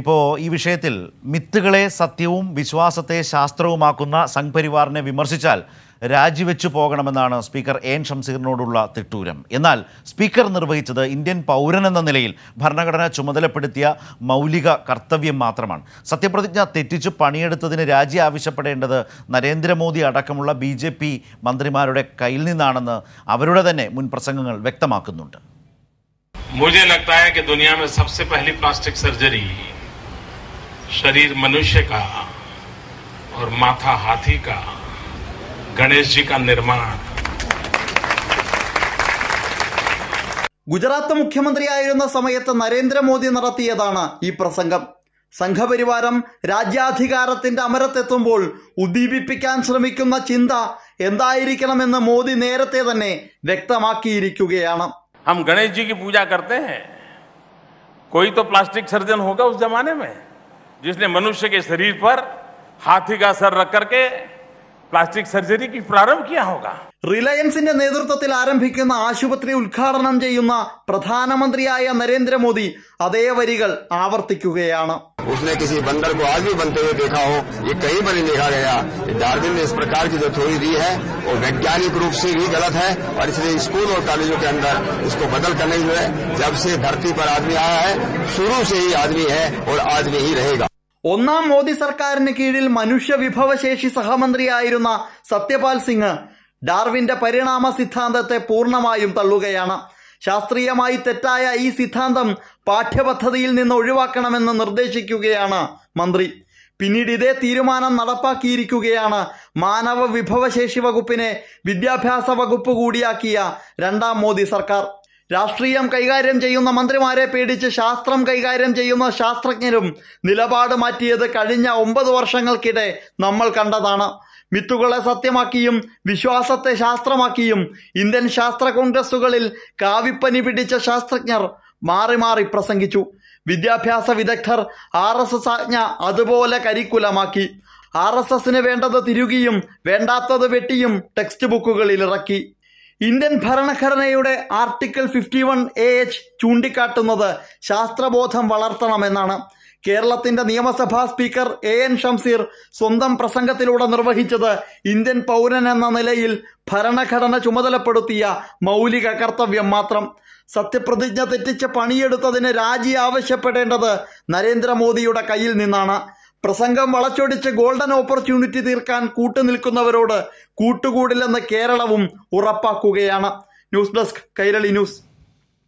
ഇപ്പോൾ ഈ വിഷയത്തിൽ മിത്തുകളെ സത്യവും വിശ്വാസത്തെ ശാസ്ത്രവുമാക്കുന്ന സംഘ്പരിവാറിനെ വിമർശിച്ചാൽ രാജിവെച്ചു പോകണമെന്നാണ് സ്പീക്കർ എൻ ഷംസീറിനോടുള്ള തിട്ടൂരം എന്നാൽ സ്പീക്കർ നിർവഹിച്ചത് ഇന്ത്യൻ പൗരൻ എന്ന നിലയിൽ ഭരണഘടന ചുമതലപ്പെടുത്തിയ മൗലിക കർത്തവ്യം മാത്രമാണ് സത്യപ്രതിജ്ഞ തെറ്റിച്ച് പണിയെടുത്തതിന് രാജി ആവശ്യപ്പെടേണ്ടത് നരേന്ദ്രമോദി അടക്കമുള്ള ബി ജെ പി മന്ത്രിമാരുടെ കയ്യിൽ നിന്നാണെന്ന് അവരുടെ തന്നെ മുൻ പ്രസംഗങ്ങൾ വ്യക്തമാക്കുന്നുണ്ട് मुझे लगता है कि दुनिया में सबसे पहली प्लास्टिक सर्जरी शरीर मनुष्य का और माथा हाथी का गणेश जी का निर्माण गुजरात मुख्यमंत्री ആയിരുന്ന സമയത്തെ നരേന്ദ്ര മോദി നടത്തിയതാണ് ഈ പ്രസംഗം സംഘപരിവാർ രാജ്യാധികാരത്തിന്റെ അമരത്തെത്തുമ്പോൾ ഉദീവിപ്പിക്കാൻ ശ്രമിക്കുന്ന ചിന്ത എന്തായിരിക്കണമെന്ന് മോദി നേരത്തെ തന്നെ വ്യക്തമാക്കിയിരിക്കുകയാണ് हम गणेश जी की पूजा करते हैं कोई तो प्लास्टिक सर्जन होगा उस जमाने में जिसने मनुष्य के शरीर पर हाथी का सर रख करके प्लास्टिक सर्जरी की प्रारंभ പ്ലാസ്റ്റിക് സർജറിക്ക് പ്രാരംഭ റിലയൻസിന്റെ നേതൃത്വത്തിൽ ആരംഭിക്കുന്ന ആശുപത്രി ഉദ്ഘാടനം ചെയ്യുന്ന പ്രധാനമന്ത്രിയായ നരേന്ദ്രമോദി അതേ വരികൾ ആവർത്തിക്കുകയാണ് उसने किसी बंदर को आज भी बनते हुए देखा हो ये कई बार देखा गया डार्विन ने इस प्रकार की जो थ्योरी दी है वो वैज्ञानिक रूप से भी गलत है और इसलिए स्कूल और कॉलेजों के अंदर इसको बदल करने हुए जब से धरती पर आदमी आया है शुरू से ही आदमी है और आदमी ही रहेगा ഒന്നാം മോദി സർക്കാരിന് കീഴിൽ മനുഷ്യ വിഭവശേഷി സഹമന്ത്രിയായിരുന്ന സത്യപാൽ സിംഗ് ഡാർവിന്റെ പരിണാമ സിദ്ധാന്തത്തെ പൂർണ്ണമായും തള്ളുകയാണ് ശാസ്ത്രീയമായി തെറ്റായ ഈ സിദ്ധാന്തം പാഠ്യപദ്ധതിയിൽ നിന്ന് ഒഴിവാക്കണമെന്ന് നിർദ്ദേശിക്കുകയാണ് മന്ത്രി പിന്നീട് ഇതേ തീരുമാനം നടപ്പാക്കിയിരിക്കുകയാണ് മാനവ വിഭവശേഷി വകുപ്പിനെ വിദ്യാഭ്യാസ വകുപ്പ് കൂടിയാക്കിയ രണ്ടാം മോദി സർക്കാർ രാഷ്ട്രീയം കൈകാര്യം ചെയ്യുന്ന മന്ത്രിമാരെ പേടിച്ച് ശാസ്ത്രം കൈകാര്യം ചെയ്യുന്ന ശാസ്ത്രജ്ഞരും നിലപാട് മാറ്റിയത് കഴിഞ്ഞ ഒമ്പത് വർഷങ്ങൾക്കിടെ നമ്മൾ കണ്ടതാണ് മിത്തുകളെ സത്യമാക്കിയും വിശ്വാസത്തെ ശാസ്ത്രമാക്കിയും ഇന്ത്യൻ ശാസ്ത്ര കോൺഗ്രസുകളിൽ കാവിപ്പനി പിടിച്ച ശാസ്ത്രജ്ഞർ മാറി മാറി പ്രസംഗിച്ചു വിദ്യാഭ്യാസ വിദഗ്ധർ ആർ എസ് എസ് ആജ്ഞ അതുപോലെ കരിക്കുലമാക്കി ആർ എസ് എസിന് വേണ്ടത് തിരുകിയും വേണ്ടാത്തത് വെട്ടിയും ടെക്സ്റ്റ് ബുക്കുകളിൽ ഇറക്കി ഇന്ത്യൻ ഭരണഘടനയുടെ article fifty one A H ചൂണ്ടിക്കാട്ടുന്നത് ശാസ്ത്രബോധം വളർത്തണമെന്നാണ് കേരളത്തിന്റെ നിയമസഭാ സ്പീക്കർ എ എൻ ഷംസീർ സ്വന്തം പ്രസംഗത്തിലൂടെ നിർവഹിച്ചത് ഇന്ത്യൻ പൗരൻ എന്ന നിലയിൽ ഭരണഘടന ചുമതലപ്പെടുത്തിയ മൗലിക കർത്തവ്യം മാത്രം സത്യപ്രതിജ്ഞ തെറ്റിച്ച് പണിയെടുത്തതിന് രാജി ആവശ്യപ്പെടേണ്ടത് നരേന്ദ്രമോദിയുടെ കയ്യിൽ നിന്നാണ് പ്രസംഗം വളച്ചൊടിച്ച് ഗോൾഡൻ ഓപ്പർച്യൂണിറ്റി തീർക്കാൻ കൂട്ടുനിൽക്കുന്നവരോട് കൂട്ടുകൂടില്ലെന്ന് കേരളവും ഉറപ്പാക്കുകയാണ് ന്യൂസ് ഡെസ്ക് കൈരളി ന്യൂസ്